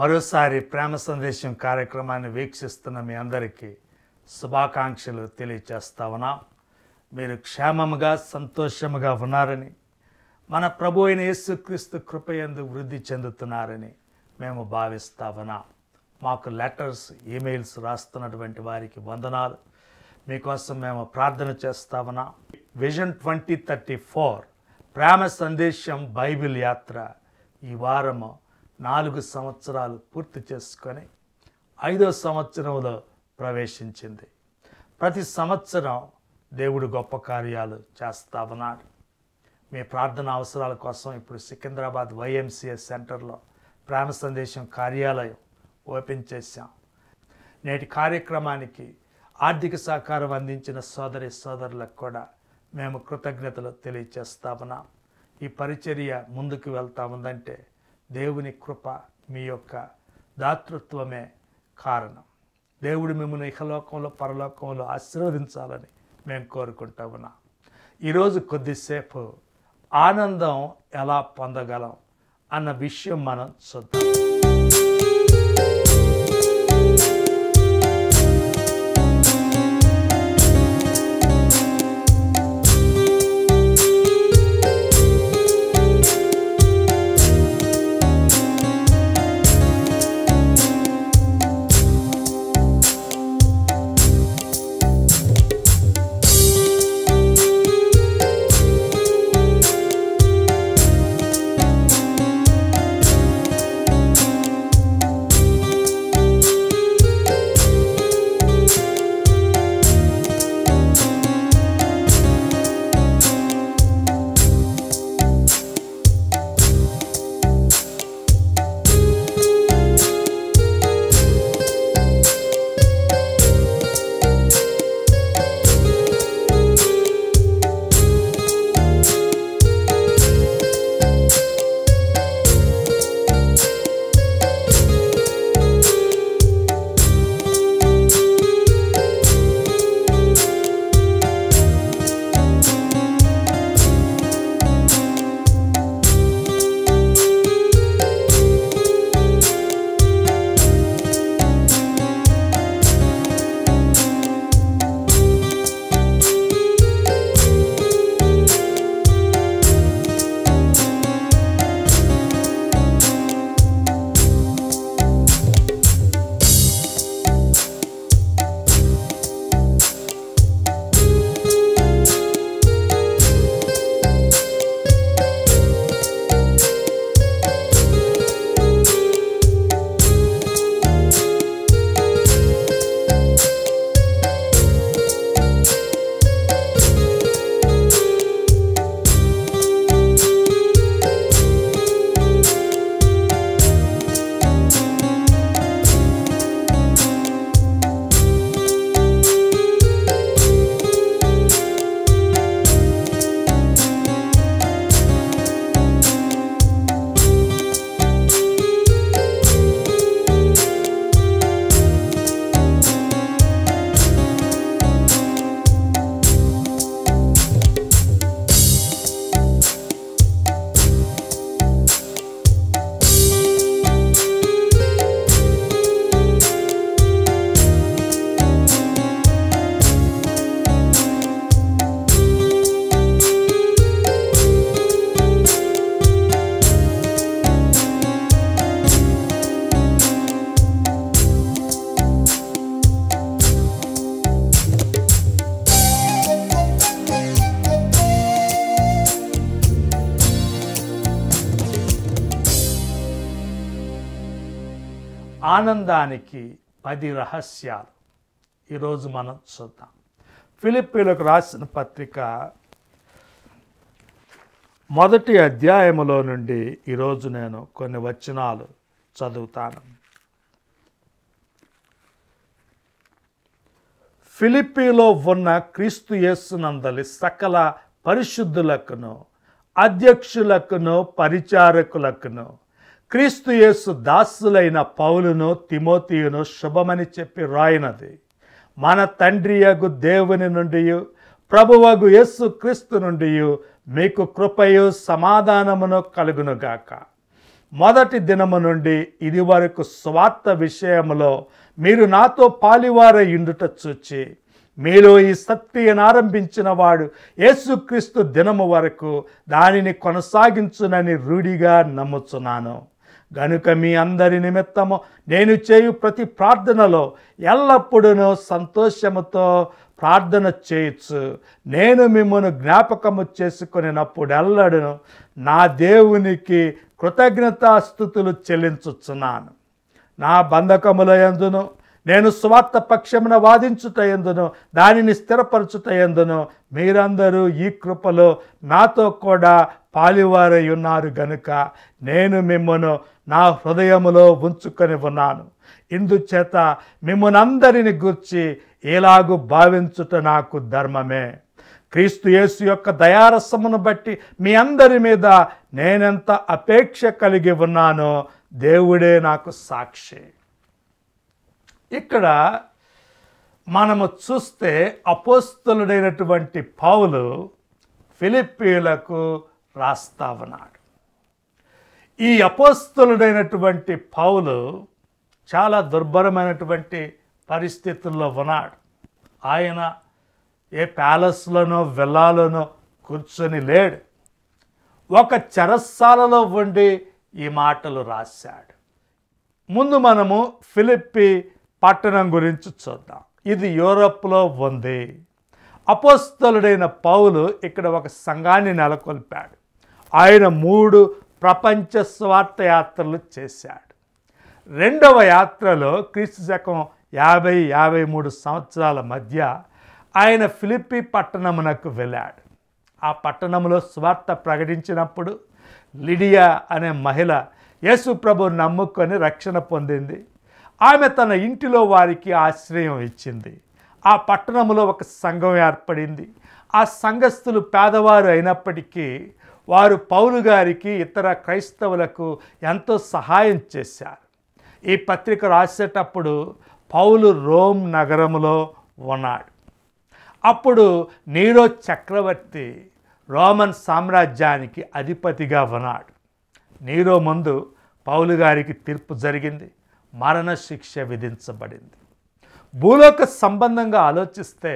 మరోసారి ప్రేమ సందేశం కార్యక్రమాన్ని వీక్షిస్తున్న మీ అందరికీ శుభాకాంక్షలు తెలియచేస్తా ఉన్నాం మీరు క్షేమముగా సంతోషముగా ఉన్నారని మన ప్రభు అయిన యేసుక్రీస్తు కృపయందు వృద్ధి చెందుతున్నారని మేము భావిస్తా ఉన్నాం మాకు లెటర్స్ ఈమెయిల్స్ రాస్తున్నటువంటి వారికి వందనాలు మీకోసం మేము ప్రార్థన చేస్తా ఉన్నాం విజన్ ట్వంటీ థర్టీ ఫోర్ ప్రేమ సందేశం బైబిల్ యాత్ర ఈ వారము నాలుగు సంవత్సరాలు పూర్తి చేసుకొని ఐదో సంవత్సరంలో ప్రవేశించింది ప్రతి సంవత్సరం దేవుడు గొప్ప కార్యాలు చేస్తా ఉన్నాడు మీ ప్రార్థన అవసరాల కోసం ఇప్పుడు సికింద్రాబాద్ వైఎంసీఏ సెంటర్లో ప్రేమ సందేశం కార్యాలయం ఓపెన్ చేశాం నేటి కార్యక్రమానికి ఆర్థిక సహకారం అందించిన సోదరి సోదరులకు కూడా మేము కృతజ్ఞతలు ఉన్నాం ఈ పరిచర్య ముందుకు వెళ్తా ఉందంటే దేవుని కృప మీ యొక్క దాతృత్వమే కారణం దేవుడు మిమ్మల్ని ఇహలోకంలో పరలోకంలో ఆశీర్వదించాలని మేము కోరుకుంటా ఉన్నాం ఈరోజు కొద్దిసేపు ఆనందం ఎలా పొందగలం అన్న విషయం మనం చూద్దాం ఆనందానికి పది రహస్యాలు ఈరోజు మనం చూద్దాం ఫిలిప్పీలకు రాసిన పత్రిక మొదటి అధ్యాయములో నుండి ఈరోజు నేను కొన్ని వచనాలు చదువుతాను ఫిలిప్పీలో ఉన్న క్రీస్తు యేసునందలి సకల పరిశుద్ధులకును అధ్యక్షులకును పరిచారకులకును క్రీస్తు యేసు దాసులైన పౌలును తిమోతియును శుభమని చెప్పి రాయినది మన తండ్రియగు దేవుని నుండి ప్రభువగు యస్సు క్రీస్తు నుండి మీకు కృపయు సమాధానమును కలుగునుగాక మొదటి దినము నుండి ఇది వరకు స్వార్థ విషయములో మీరు నాతో పాలివారే ఇండుట చూచి మీలో ఈ సత్యను ఆరంభించిన వాడు యేసుక్రీస్తు దినము వరకు దానిని కొనసాగించునని రూఢిగా నమ్ముచున్నాను గనుక మీ అందరి నిమిత్తము నేను చేయు ప్రతి ప్రార్థనలో ఎల్లప్పుడూ సంతోషముతో ప్రార్థన చేయొచ్చు నేను మిమ్మల్ని జ్ఞాపకము చేసుకునేటప్పుడెల్లడును నా దేవునికి కృతజ్ఞతాస్థుతులు చెల్లించుచున్నాను నా బంధకముల ఎందును నేను స్వార్థ పక్షమున వాదించుట ఎందును దానిని స్థిరపరచుట ఎందును మీరందరూ ఈ కృపలో నాతో కూడా పాలివారై ఉన్నారు గనుక నేను మిమ్మను నా హృదయములో ఉంచుకొని ఉన్నాను ఇందుచేత మిమ్మనందరిని గూర్చి ఎలాగూ భావించుట నాకు ధర్మమే క్రీస్తు యేసు యొక్క దయారసమును బట్టి మీ అందరి మీద నేనెంత అపేక్ష కలిగి ఉన్నానో దేవుడే నాకు సాక్షి ఇక్కడ మనము చూస్తే అపోస్తులుడైనటువంటి పౌలు ఫిలిప్పీలకు రాస్తా ఉన్నాడు ఈ అపోస్తులుడైనటువంటి పావులు చాలా దుర్భరమైనటువంటి పరిస్థితుల్లో ఉన్నాడు ఆయన ఏ ప్యాలెస్లోనో వెళ్ళాలోనో కూర్చొని లేడు ఒక చెరస్సాలలో ఉండి ఈ మాటలు రాశాడు ముందు మనము ఫిలిప్పి పట్టణం గురించి చూద్దాం ఇది యూరప్లో ఉంది అపోస్తలుడైన పౌలు ఇక్కడ ఒక సంఘాన్ని నెలకొల్పాడు ఆయన మూడు ప్రపంచ స్వార్థ యాత్రలు చేశాడు రెండవ యాత్రలో క్రీస్తు శకం యాభై యాభై మూడు సంవత్సరాల మధ్య ఆయన ఫిలిప్పి పట్టణమునకు వెళ్ళాడు ఆ పట్టణంలో స్వార్థ ప్రకటించినప్పుడు లిడియా అనే మహిళ యేసు ప్రభు నమ్ముకొని రక్షణ పొందింది ఆమె తన ఇంటిలో వారికి ఆశ్రయం ఇచ్చింది ఆ పట్టణంలో ఒక సంఘం ఏర్పడింది ఆ సంఘస్థులు పేదవారు అయినప్పటికీ వారు పౌలు గారికి ఇతర క్రైస్తవులకు ఎంతో సహాయం చేశారు ఈ పత్రిక రాసేటప్పుడు పౌలు రోమ్ నగరంలో ఉన్నాడు అప్పుడు నీరో చక్రవర్తి రోమన్ సామ్రాజ్యానికి అధిపతిగా ఉన్నాడు నీరో ముందు పౌలు గారికి తీర్పు జరిగింది మరణశిక్ష విధించబడింది భూలోక సంబంధంగా ఆలోచిస్తే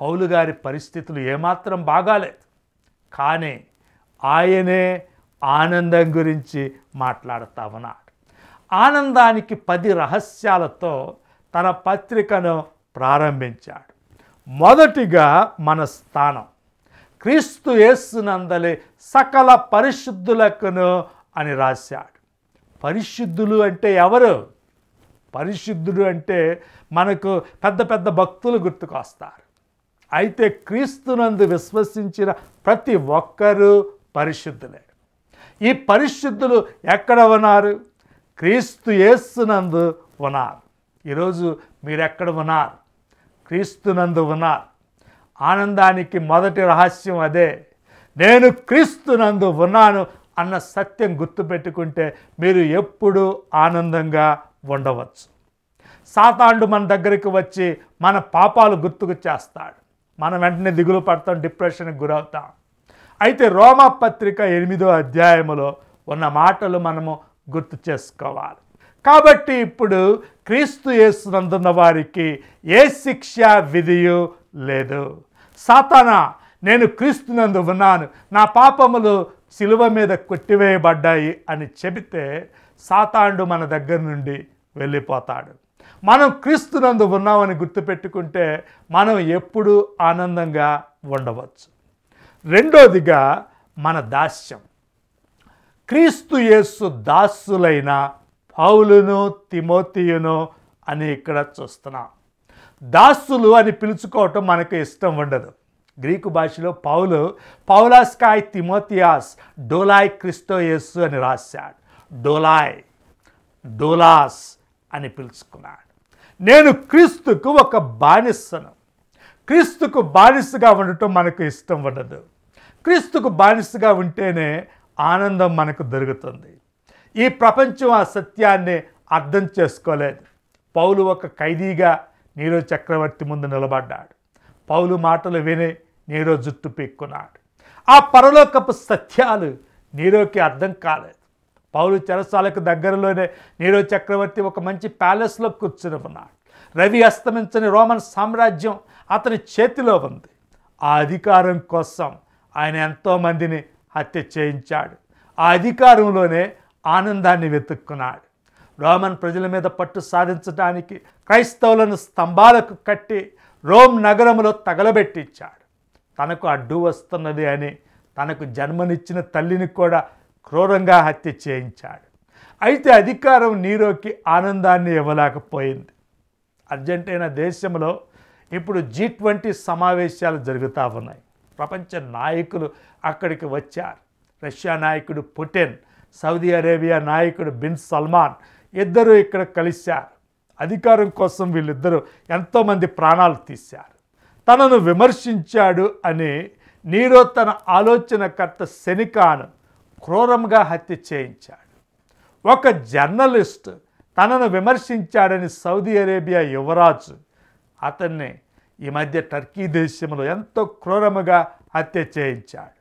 పౌలు గారి పరిస్థితులు ఏమాత్రం బాగాలేదు కానీ ఆయనే ఆనందం గురించి మాట్లాడతా ఉన్నాడు ఆనందానికి పది రహస్యాలతో తన పత్రికను ప్రారంభించాడు మొదటిగా మన స్థానం క్రీస్తు యేస్సునందలి సకల పరిశుద్ధులకును అని రాశాడు పరిశుద్ధులు అంటే ఎవరు పరిశుద్ధుడు అంటే మనకు పెద్ద పెద్ద భక్తులు గుర్తుకొస్తారు అయితే క్రీస్తునందు విశ్వసించిన ప్రతి ఒక్కరూ పరిశుద్ధులే ఈ పరిశుద్ధులు ఎక్కడ ఉన్నారు క్రీస్తు యేస్తునందు ఉన్నారు ఈరోజు మీరెక్కడ ఉన్నారు క్రీస్తునందు ఉన్నారు ఆనందానికి మొదటి రహస్యం అదే నేను క్రీస్తునందు ఉన్నాను అన్న సత్యం గుర్తుపెట్టుకుంటే మీరు ఎప్పుడూ ఆనందంగా ఉండవచ్చు సాతాండు మన దగ్గరికి వచ్చి మన పాపాలు గుర్తుకు చేస్తాడు మనం వెంటనే దిగులు పడతాం డిప్రెషన్కి గురవుతాం అయితే రోమా పత్రిక ఎనిమిదో అధ్యాయములో ఉన్న మాటలు మనము గుర్తు చేసుకోవాలి కాబట్టి ఇప్పుడు క్రీస్తు యేసునందున్న వారికి ఏ శిక్ష విధియు లేదు సాతానా నేను క్రీస్తునందు ఉన్నాను నా పాపములు శిలువ మీద కొట్టివేయబడ్డాయి అని చెబితే సాతాండు మన దగ్గర నుండి వెళ్ళిపోతాడు మనం క్రీస్తునందు ఉన్నామని గుర్తుపెట్టుకుంటే మనం ఎప్పుడూ ఆనందంగా ఉండవచ్చు రెండోదిగా మన దాస్యం క్రీస్తు యేసు దాసులైన పౌలును తిమోతియును అని ఇక్కడ చూస్తున్నాం దాసులు అని పిలుచుకోవటం మనకు ఇష్టం ఉండదు గ్రీకు భాషలో పౌలు పౌలాస్కాయ్ తిమోతియాస్ డోలాయ్ క్రిస్తో యేసు అని రాశాడు డోలాయ్ డోలాస్ అని పిలుచుకున్నాడు నేను క్రీస్తుకు ఒక బానిసను క్రీస్తుకు బానిసగా ఉండటం మనకు ఇష్టం ఉండదు క్రీస్తుకు బానిసగా ఉంటేనే ఆనందం మనకు దొరుకుతుంది ఈ ప్రపంచం ఆ సత్యాన్ని అర్థం చేసుకోలేదు పౌలు ఒక ఖైదీగా నీరో చక్రవర్తి ముందు నిలబడ్డాడు పౌలు మాటలు విని నీరో జుట్టు పీక్కున్నాడు ఆ పరలోకపు సత్యాలు నీరోకి అర్థం కాలేదు పౌలు చెరసాలకు దగ్గరలోనే నీరో చక్రవర్తి ఒక మంచి ప్యాలెస్లో కూర్చుని ఉన్నాడు రవి అస్తమించని రోమన్ సామ్రాజ్యం అతని చేతిలో ఉంది ఆ అధికారం కోసం ఆయన ఎంతోమందిని హత్య చేయించాడు ఆ అధికారంలోనే ఆనందాన్ని వెతుక్కున్నాడు రోమన్ ప్రజల మీద పట్టు సాధించడానికి క్రైస్తవులను స్తంభాలకు కట్టి రోమ్ నగరంలో తగలబెట్టించాడు తనకు అడ్డు వస్తున్నది అని తనకు జన్మనిచ్చిన తల్లిని కూడా క్రూరంగా హత్య చేయించాడు అయితే అధికారం నీరోకి ఆనందాన్ని ఇవ్వలేకపోయింది అర్జెంటీనా దేశంలో ఇప్పుడు జీ ట్వంటీ సమావేశాలు జరుగుతూ ఉన్నాయి ప్రపంచ నాయకులు అక్కడికి వచ్చారు రష్యా నాయకుడు పుటిన్ సౌదీ అరేబియా నాయకుడు బిన్ సల్మాన్ ఇద్దరు ఇక్కడ కలిశారు అధికారం కోసం వీళ్ళిద్దరూ ఎంతోమంది ప్రాణాలు తీశారు తనను విమర్శించాడు అని నీరో తన ఆలోచనకర్త శనికాను క్రూరంగా హత్య చేయించాడు ఒక జర్నలిస్ట్ తనను విమర్శించాడని సౌదీ అరేబియా యువరాజు అతన్ని ఈ మధ్య టర్కీ దేశంలో ఎంతో క్రూరముగా హత్య చేయించాడు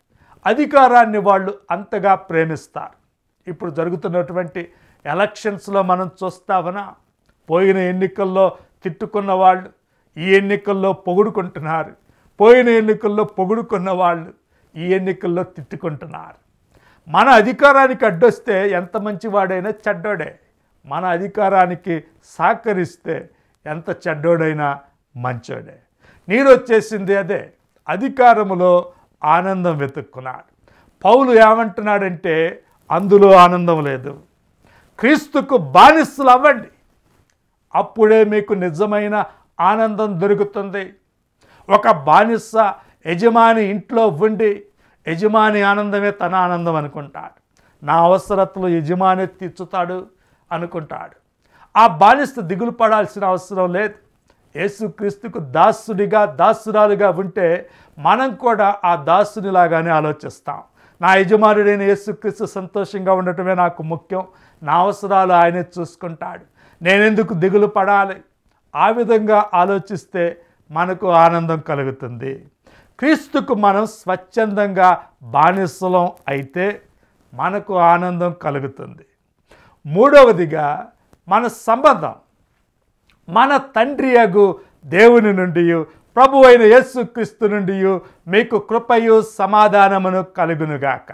అధికారాన్ని వాళ్ళు అంతగా ప్రేమిస్తారు ఇప్పుడు జరుగుతున్నటువంటి ఎలక్షన్స్లో మనం చూస్తామనా పోయిన ఎన్నికల్లో తిట్టుకున్న వాళ్ళు ఈ ఎన్నికల్లో పొగుడుకుంటున్నారు పోయిన ఎన్నికల్లో పొగుడుకున్న వాళ్ళు ఈ ఎన్నికల్లో తిట్టుకుంటున్నారు మన అధికారానికి అడ్డొస్తే ఎంత మంచివాడైనా చెడ్డోడే మన అధికారానికి సహకరిస్తే ఎంత చెడ్డోడైనా మంచోడే నేను వచ్చేసింది అదే అధికారములో ఆనందం వెతుక్కున్నాడు పౌలు ఏమంటున్నాడంటే అందులో ఆనందం లేదు క్రీస్తుకు బానిస్తులు అవ్వండి అప్పుడే మీకు నిజమైన ఆనందం దొరుకుతుంది ఒక బానిస యజమాని ఇంట్లో ఉండి యజమాని ఆనందమే తన ఆనందం అనుకుంటాడు నా అవసరతలు యజమాని తీర్చుతాడు అనుకుంటాడు ఆ బానిస దిగులు పడాల్సిన అవసరం లేదు యేసుక్రీస్తుకు దాసునిగా దాసురాలుగా ఉంటే మనం కూడా ఆ దాసునిలాగానే ఆలోచిస్తాం నా యజమానుడైన యేసుక్రీస్తు సంతోషంగా ఉండటమే నాకు ముఖ్యం నా అవసరాలు ఆయనే చూసుకుంటాడు నేనెందుకు దిగులు పడాలి ఆ విధంగా ఆలోచిస్తే మనకు ఆనందం కలుగుతుంది క్రీస్తుకు మనం స్వచ్ఛందంగా బానిసలం అయితే మనకు ఆనందం కలుగుతుంది మూడవదిగా మన సంబంధం మన తండ్రి అగు దేవుని నుండి ప్రభు అయిన యేసుక్రీస్తు నుండి మీకు కృపయు సమాధానమును కలుగునుగాక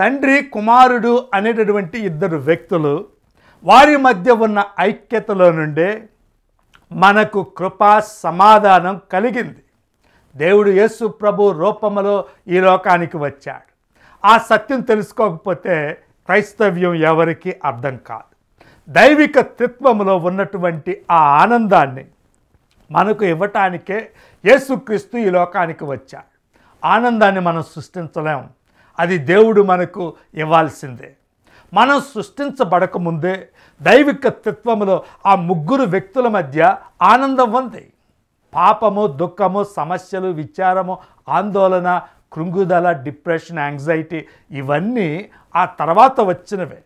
తండ్రి కుమారుడు అనేటటువంటి ఇద్దరు వ్యక్తులు వారి మధ్య ఉన్న ఐక్యతలో నుండే మనకు కృపా సమాధానం కలిగింది దేవుడు యేసు ప్రభు రూపములో ఈ లోకానికి వచ్చాడు ఆ సత్యం తెలుసుకోకపోతే క్రైస్తవ్యం ఎవరికి అర్థం కాదు దైవిక తత్వములో ఉన్నటువంటి ఆ ఆనందాన్ని మనకు ఇవ్వటానికే యేసుక్రీస్తు ఈ లోకానికి వచ్చాడు ఆనందాన్ని మనం సృష్టించలేం అది దేవుడు మనకు ఇవ్వాల్సిందే మనం సృష్టించబడకముందే దైవిక తత్వములో ఆ ముగ్గురు వ్యక్తుల మధ్య ఆనందం ఉంది పాపము దుఃఖము సమస్యలు విచారము ఆందోళన కృంగుదల డిప్రెషన్ యాంగ్జైటీ ఇవన్నీ ఆ తర్వాత వచ్చినవే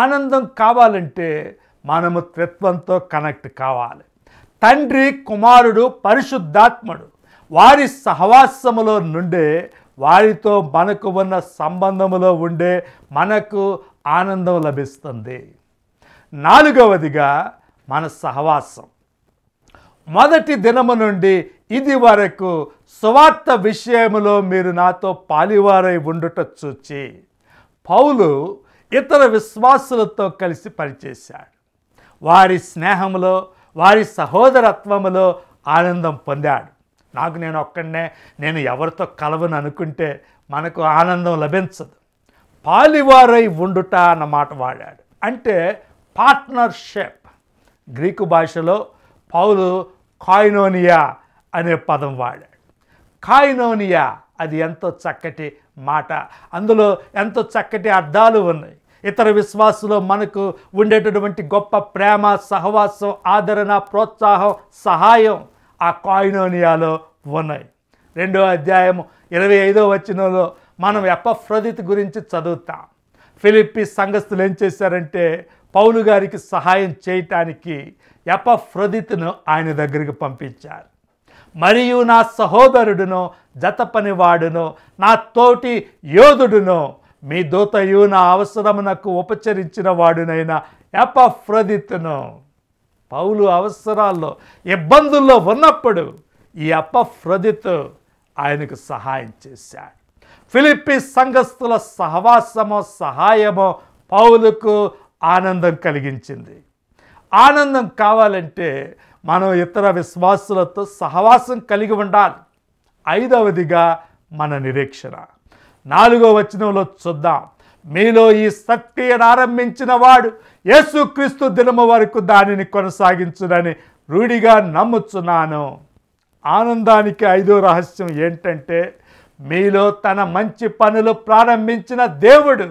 ఆనందం కావాలంటే మనము త్రిత్వంతో కనెక్ట్ కావాలి తండ్రి కుమారుడు పరిశుద్ధాత్ముడు వారి సహవాసములో నుండే వారితో మనకు ఉన్న సంబంధములో ఉండే మనకు ఆనందం లభిస్తుంది నాలుగవదిగా మన సహవాసం మొదటి దినము నుండి ఇది వరకు సువార్త విషయములో మీరు నాతో పాలివారై ఉండుట చూచి పౌలు ఇతర విశ్వాసులతో కలిసి పనిచేశాడు వారి స్నేహములో వారి సహోదరత్వములో ఆనందం పొందాడు నాకు నేను ఒక్కడనే నేను ఎవరితో కలవను అనుకుంటే మనకు ఆనందం లభించదు పాలివారై ఉండుట అన్నమాట వాడాడు అంటే పార్ట్నర్షిప్ గ్రీకు భాషలో పౌలు కాయినోనియా అనే పదం వాడాడు కాయినోనియా అది ఎంతో చక్కటి మాట అందులో ఎంతో చక్కటి అర్థాలు ఉన్నాయి ఇతర విశ్వాసులో మనకు ఉండేటటువంటి గొప్ప ప్రేమ సహవాసం ఆదరణ ప్రోత్సాహం సహాయం ఆ కాయినోనియాలో ఉన్నాయి రెండో అధ్యాయం ఇరవై ఐదో వచనంలో మనం ఎపఫ్రదిత్ గురించి చదువుతాం ఫిలిప్పీస్ సంఘస్థులు ఏం చేశారంటే పౌలు గారికి సహాయం చేయటానికి ఎపఫ్రదిత్ను ఆయన దగ్గరికి పంపించారు మరియు నా సహోదరుడును జత పనివాడును నా తోటి యోధుడును మీ దూతయు నా అవసరమునకు ఉపచరించిన వాడునైన ఎపఫ్రదితును పౌలు అవసరాల్లో ఇబ్బందుల్లో ఉన్నప్పుడు ఈ అపఫ్రదిత్ ఆయనకు సహాయం చేశాడు ఫిలిప్పీన్ సంఘస్థుల సహవాసమో సహాయమో పౌలుకు ఆనందం కలిగించింది ఆనందం కావాలంటే మనం ఇతర విశ్వాసులతో సహవాసం కలిగి ఉండాలి ఐదవదిగా మన నిరీక్షణ నాలుగో వచనంలో చూద్దాం మీలో ఈ శక్తి ఆరంభించిన వాడు యేసుక్రీస్తు దినము వరకు దానిని కొనసాగించునని రూఢిగా నమ్ముచున్నాను ఆనందానికి ఐదో రహస్యం ఏంటంటే మీలో తన మంచి పనులు ప్రారంభించిన దేవుడు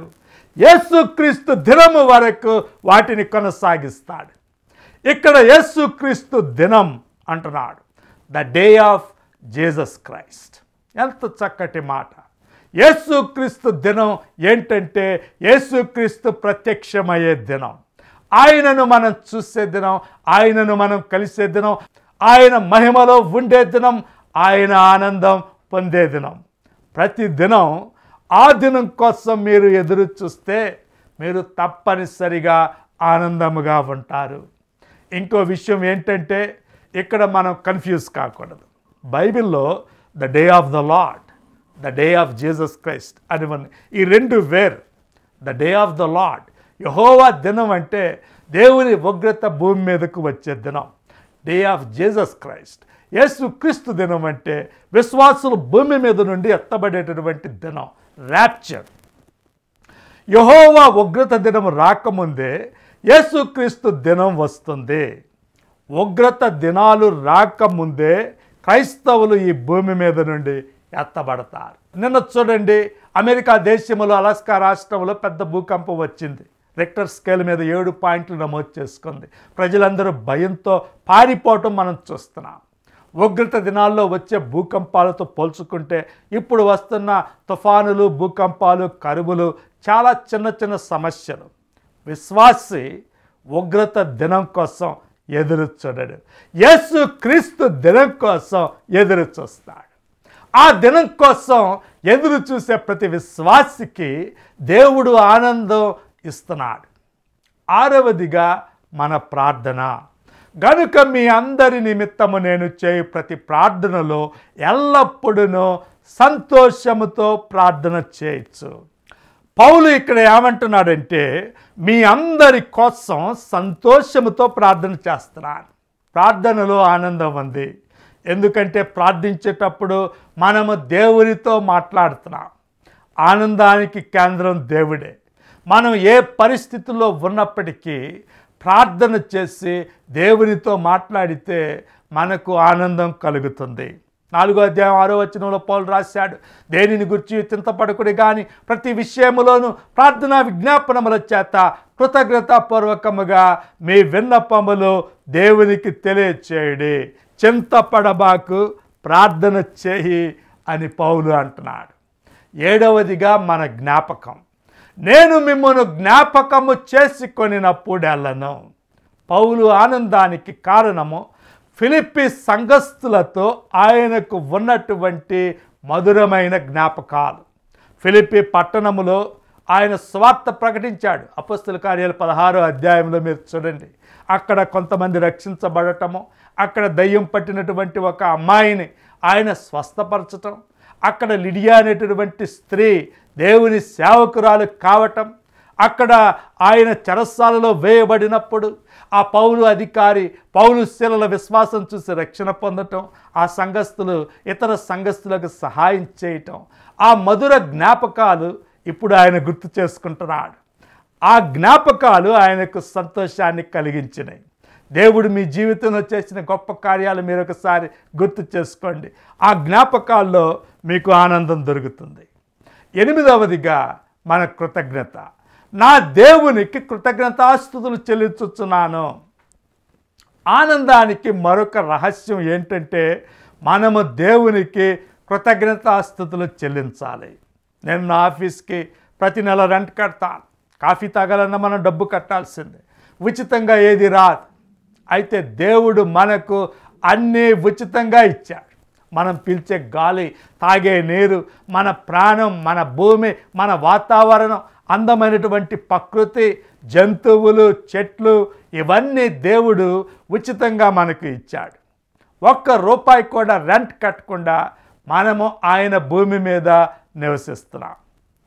యేసుక్రీస్తు దినము వరకు వాటిని కొనసాగిస్తాడు ఇక్కడ యేసుక్రీస్తు దినం అంటున్నాడు the day of Jesus Christ ఎంత చక్కటి మాట యేసుక్రీస్తు దినం ఏంటంటే యేసుక్రీస్తు ప్రత్యక్షమయ్యే దినం ఆయనను మనం చూసే దినం ఆయనను మనం కలిసే దినం ఆయన మహిమలో ఉండే దినం ఆయన ఆనందం పొందే దినం ప్రతి దినం ఆ దినం కోసం మీరు ఎదురు చూస్తే మీరు తప్పనిసరిగా ఆనందముగా ఉంటారు ఇంకో విషయం ఏంటంటే ఇక్కడ మనం కన్ఫ్యూజ్ కాకూడదు బైబిల్లో the day of the lord the day of Jesus Christ అని మన ఈ రెండు where the day of the lord యహోవా దినం అంటే దేవుని ఉగ్రత భూమి మీదకు వచ్చే దినం డే ఆఫ్ జీసస్ క్రైస్ట్ యేసు క్రీస్తు దినం అంటే విశ్వాసులు భూమి మీద నుండి ఎత్తబడేటటువంటి దినం ర్యాప్చర్ యహోవా ఉగ్రత దినం రాకముందే యేసుక్రీస్తు దినం వస్తుంది ఉగ్రత దినాలు రాకముందే క్రైస్తవులు ఈ భూమి మీద నుండి ఎత్తబడతారు నిన్న చూడండి అమెరికా దేశంలో అలాస్కా రాష్ట్రంలో పెద్ద భూకంపం వచ్చింది రిక్టర్ స్కేల్ మీద ఏడు పాయింట్లు నమోదు చేసుకుంది ప్రజలందరూ భయంతో పారిపోవటం మనం చూస్తున్నాం ఉగ్రత దినాల్లో వచ్చే భూకంపాలతో పోల్చుకుంటే ఇప్పుడు వస్తున్న తుఫానులు భూకంపాలు కరువులు చాలా చిన్న చిన్న సమస్యలు విశ్వాసి ఉగ్రత దినం కోసం ఎదురు చూడడు యేసు క్రీస్తు దినం కోసం ఎదురు చూస్తాడు ఆ దినం కోసం ఎదురు చూసే ప్రతి విశ్వాసికి దేవుడు ఆనందం ఇస్తున్నాడు ఆరవదిగా మన ప్రార్థన గనుక మీ అందరి నిమిత్తము నేను చేయు ప్రతి ప్రార్థనలో ఎల్లప్పుడూ సంతోషముతో ప్రార్థన చేయొచ్చు పౌలు ఇక్కడ ఏమంటున్నాడంటే మీ అందరి కోసం సంతోషముతో ప్రార్థన చేస్తున్నాను ప్రార్థనలో ఆనందం ఉంది ఎందుకంటే ప్రార్థించేటప్పుడు మనము దేవునితో మాట్లాడుతున్నాం ఆనందానికి కేంద్రం దేవుడే మనం ఏ పరిస్థితుల్లో ఉన్నప్పటికీ ప్రార్థన చేసి దేవునితో మాట్లాడితే మనకు ఆనందం కలుగుతుంది నాలుగో అధ్యాయం ఆరో వచనంలో పౌలు రాశాడు దేనిని గురించి చింతపడకుడి కానీ ప్రతి విషయములోనూ ప్రార్థనా విజ్ఞాపనముల చేత కృతజ్ఞతాపూర్వకముగా మీ విన్నపములు దేవునికి తెలియచేయడి చింతపడబాకు ప్రార్థన చేయి అని పౌలు అంటున్నాడు ఏడవదిగా మన జ్ఞాపకం నేను మిమ్మల్ని జ్ఞాపకము చేసుకొనినప్పుడెల్లను పౌలు ఆనందానికి కారణము ఫిలిప్పి సంఘస్థులతో ఆయనకు ఉన్నటువంటి మధురమైన జ్ఞాపకాలు ఫిలిప్పి పట్టణములో ఆయన స్వార్థ ప్రకటించాడు అపస్తుల కార్యాలు పదహారో అధ్యాయంలో మీరు చూడండి అక్కడ కొంతమంది రక్షించబడటము అక్కడ దయ్యం పట్టినటువంటి ఒక అమ్మాయిని ఆయన స్వస్థపరచటం అక్కడ లిడియా అనేటటువంటి స్త్రీ దేవుని సేవకురాలు కావటం అక్కడ ఆయన చెరస్సాలలో వేయబడినప్పుడు ఆ పౌలు అధికారి పౌలు శిలల విశ్వాసం చూసి రక్షణ పొందటం ఆ సంఘస్థులు ఇతర సంఘస్థులకు సహాయం చేయటం ఆ మధుర జ్ఞాపకాలు ఇప్పుడు ఆయన గుర్తు చేసుకుంటున్నాడు ఆ జ్ఞాపకాలు ఆయనకు సంతోషాన్ని కలిగించినాయి దేవుడు మీ జీవితంలో చేసిన గొప్ప కార్యాలు మీరు ఒకసారి గుర్తు చేసుకోండి ఆ జ్ఞాపకాల్లో మీకు ఆనందం దొరుకుతుంది ఎనిమిదవదిగా మన కృతజ్ఞత నా దేవునికి కృతజ్ఞతాస్థుతులు చెల్లించుచున్నాను ఆనందానికి మరొక రహస్యం ఏంటంటే మనము దేవునికి కృతజ్ఞతాస్థుతులు చెల్లించాలి నేను నా ఆఫీస్కి ప్రతి నెల రెంట్ కడతాను కాఫీ తాగాలన్నా మనం డబ్బు కట్టాల్సిందే ఉచితంగా ఏది రాదు అయితే దేవుడు మనకు అన్నీ ఉచితంగా ఇచ్చాడు మనం పిలిచే గాలి తాగే నీరు మన ప్రాణం మన భూమి మన వాతావరణం అందమైనటువంటి ప్రకృతి జంతువులు చెట్లు ఇవన్నీ దేవుడు ఉచితంగా మనకు ఇచ్చాడు ఒక్క రూపాయి కూడా రెంట్ కట్టకుండా మనము ఆయన భూమి మీద నివసిస్తున్నాం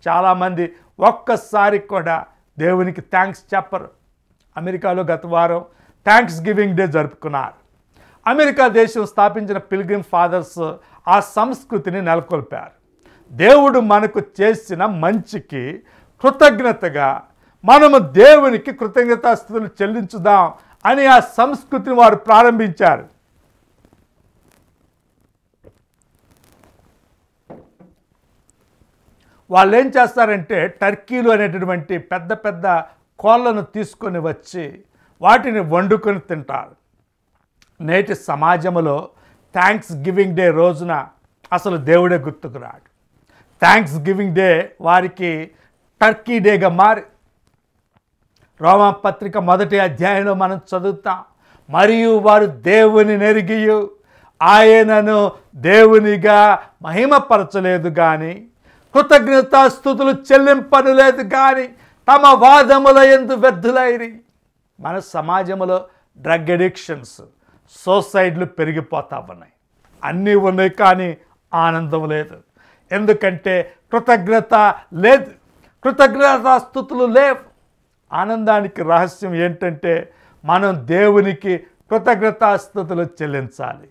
చాలామంది ఒక్కసారి కూడా దేవునికి థ్యాంక్స్ చెప్పరు అమెరికాలో గత వారం థ్యాంక్స్ గివింగ్ డే జరుపుకున్నారు అమెరికా దేశం స్థాపించిన పిల్గ్రిమ్ ఫాదర్స్ ఆ సంస్కృతిని నెలకొల్పారు దేవుడు మనకు చేసిన మంచికి కృతజ్ఞతగా మనము దేవునికి కృతజ్ఞతాస్థితులు చెల్లించుదాం అని ఆ సంస్కృతిని వారు ప్రారంభించారు వాళ్ళు ఏం చేస్తారంటే టర్కీలు అనేటటువంటి పెద్ద పెద్ద కోళ్ళను తీసుకొని వచ్చి వాటిని వండుకొని తింటారు నేటి సమాజంలో థ్యాంక్స్ గివింగ్ డే రోజున అసలు దేవుడే గుర్తుకు రాడు థ్యాంక్స్ గివింగ్ డే వారికి టర్కీ డేగా మారి రోమా పత్రిక మొదటి అధ్యాయంలో మనం చదువుతాం మరియు వారు దేవుని నెరిగియు ఆయనను దేవునిగా మహిమపరచలేదు కానీ కృతజ్ఞతాస్థుతులు చెల్లింపను లేదు కానీ తమ వాదముల ఎందు వ్యర్థులైరి మన సమాజంలో డ్రగ్ అడిక్షన్స్ సూసైడ్లు పెరిగిపోతా ఉన్నాయి అన్నీ ఉన్నాయి కానీ ఆనందం లేదు ఎందుకంటే కృతజ్ఞత లేదు కృతజ్ఞత స్థుతులు లేవు ఆనందానికి రహస్యం ఏంటంటే మనం దేవునికి కృతజ్ఞతాస్థుతులు చెల్లించాలి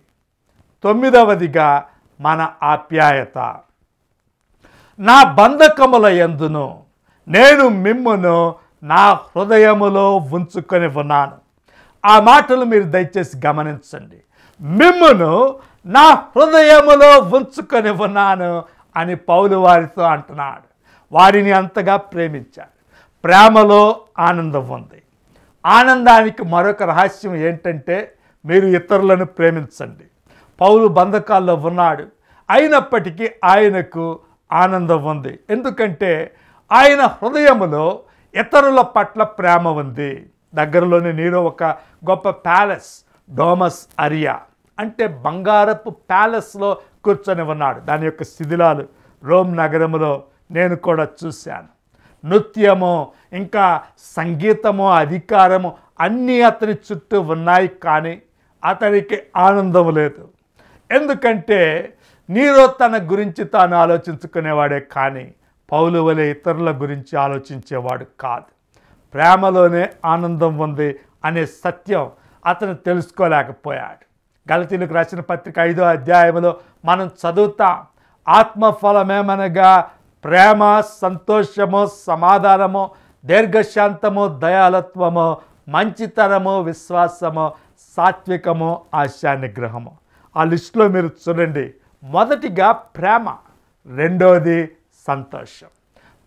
తొమ్మిదవదిగా మన ఆప్యాయత నా బంధకముల ఎందును నేను మిమ్మును నా హృదయములో ఉంచుకొని ఉన్నాను ఆ మాటలు మీరు దయచేసి గమనించండి మిమ్మను నా హృదయములో ఉంచుకొని ఉన్నాను అని పౌలు వారితో అంటున్నాడు వారిని అంతగా ప్రేమించాడు ప్రేమలో ఆనందం ఉంది ఆనందానికి మరొక రహస్యం ఏంటంటే మీరు ఇతరులను ప్రేమించండి పౌలు బంధకాల్లో ఉన్నాడు అయినప్పటికీ ఆయనకు ఆనందం ఉంది ఎందుకంటే ఆయన హృదయములో ఇతరుల పట్ల ప్రేమ ఉంది దగ్గరలోనే నీరో ఒక గొప్ప ప్యాలెస్ డోమస్ అరియా అంటే బంగారపు ప్యాలెస్లో కూర్చొని ఉన్నాడు దాని యొక్క శిథిలాలు రోమ్ నగరంలో నేను కూడా చూశాను నృత్యము ఇంకా సంగీతము అధికారము అన్నీ అతని చుట్టూ ఉన్నాయి కానీ అతనికి ఆనందం లేదు ఎందుకంటే నీరో తన గురించి తాను ఆలోచించుకునేవాడే కానీ పౌలు వలె ఇతరుల గురించి ఆలోచించేవాడు కాదు ప్రేమలోనే ఆనందం ఉంది అనే సత్యం అతను తెలుసుకోలేకపోయాడు గలతీలకు రాసిన పత్రిక ఐదో అధ్యాయంలో మనం చదువుతాం ఆత్మఫలమేమనగా ప్రేమ సంతోషము సమాధానము దీర్ఘశాంతము దయాలత్వము మంచితనము విశ్వాసము సాత్వికము ఆశానిగ్రహము ఆ లిస్టులో మీరు చూడండి మొదటిగా ప్రేమ రెండవది సంతోషం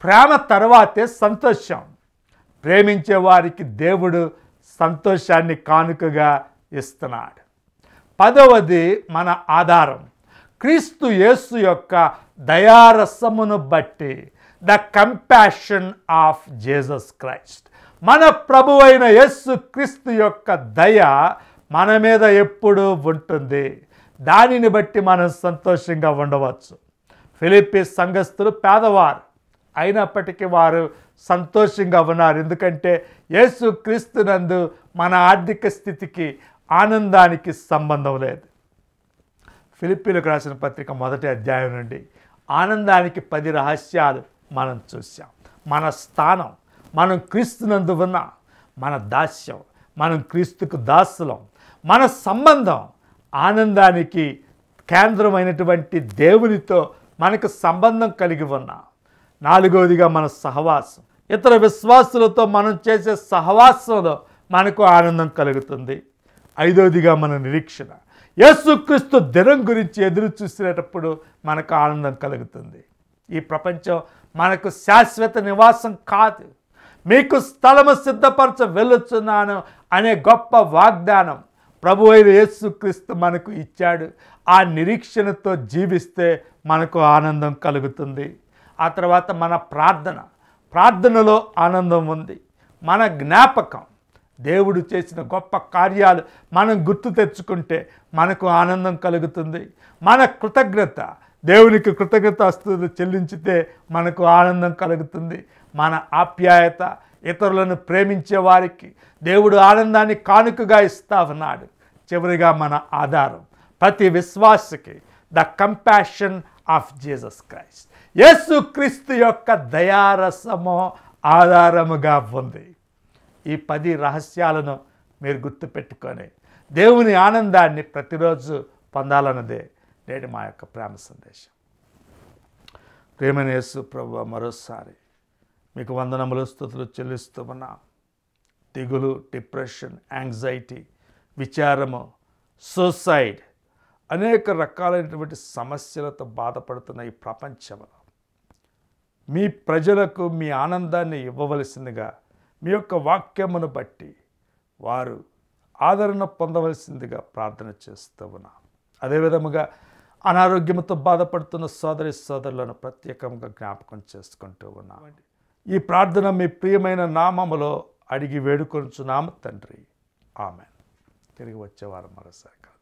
ప్రేమ తర్వాతే సంతోషం ప్రేమించే వారికి దేవుడు సంతోషాన్ని కానుకగా ఇస్తున్నాడు పదవది మన ఆధారం క్రీస్తు యేసు యొక్క దయారసమును బట్టి the compassion of Jesus Christ మన ప్రభు అయిన యస్సు క్రీస్తు యొక్క దయ మన మీద ఎప్పుడూ ఉంటుంది దానిని బట్టి మనం సంతోషంగా ఉండవచ్చు ఫిలిప్పీస్ సంఘస్థులు పేదవారు అయినప్పటికీ వారు సంతోషంగా ఉన్నారు ఎందుకంటే యేసు క్రీస్తునందు మన ఆర్థిక స్థితికి ఆనందానికి సంబంధం లేదు ఫిలిప్పీలకు రాసిన పత్రిక మొదటి అధ్యాయం నుండి ఆనందానికి పది రహస్యాలు మనం చూసాం మన స్థానం మనం క్రీస్తునందు ఉన్న మన దాస్యం మనం క్రీస్తుకు దాసులం మన సంబంధం ఆనందానికి కేంద్రమైనటువంటి దేవునితో మనకు సంబంధం కలిగి ఉన్న నాలుగవదిగా మన సహవాసం ఇతర విశ్వాసులతో మనం చేసే సహవాసంలో మనకు ఆనందం కలుగుతుంది ఐదవదిగా మన నిరీక్షణ యేసుక్రీస్తు దినం గురించి ఎదురు చూసినప్పుడు మనకు ఆనందం కలుగుతుంది ఈ ప్రపంచం మనకు శాశ్వత నివాసం కాదు మీకు స్థలము సిద్ధపరచ వెళ్ళుచున్నాను అనే గొప్ప వాగ్దానం ప్రభు అయిన యేసుక్రీస్తు మనకు ఇచ్చాడు ఆ నిరీక్షణతో జీవిస్తే మనకు ఆనందం కలుగుతుంది ఆ తర్వాత మన ప్రార్థన ప్రార్థనలో ఆనందం ఉంది మన జ్ఞాపకం దేవుడు చేసిన గొప్ప కార్యాలు మనం గుర్తు తెచ్చుకుంటే మనకు ఆనందం కలుగుతుంది మన కృతజ్ఞత దేవునికి కృతజ్ఞత వస్తువులు చెల్లించితే మనకు ఆనందం కలుగుతుంది మన ఆప్యాయత ఇతరులను ప్రేమించే వారికి దేవుడు ఆనందాన్ని కానుకగా ఇస్తా ఉన్నాడు చివరిగా మన ఆధారం ప్రతి విశ్వాసకి the compassion of Jesus Christ యేసు క్రీస్తు యొక్క దయారసము ఆధారముగా ఉంది ఈ పది రహస్యాలను మీరు గుర్తుపెట్టుకొని దేవుని ఆనందాన్ని ప్రతిరోజు పొందాలన్నదే నేటి మా యొక్క ప్రేమ సందేశం ప్రేమనేసు ప్రభు మరోసారి మీకు వందనములు స్థుతులు చెల్లిస్తూ ఉన్నా దిగులు డిప్రెషన్ యాంగ్జైటీ విచారము సూసైడ్ అనేక రకాలైనటువంటి సమస్యలతో బాధపడుతున్న ఈ ప్రపంచంలో మీ ప్రజలకు మీ ఆనందాన్ని ఇవ్వవలసిందిగా మీ యొక్క వాక్యమును బట్టి వారు ఆదరణ పొందవలసిందిగా ప్రార్థన చేస్తూ ఉన్నాం అదేవిధముగా అనారోగ్యంతో బాధపడుతున్న సోదరి సోదరులను ప్రత్యేకంగా జ్ఞాపకం చేసుకుంటూ ఉన్నాం ఈ ప్రార్థన మీ ప్రియమైన నామములో అడిగి వేడుకొంచున్నాము తండ్రి ఆమె తిరిగి వచ్చేవారు మరోసారి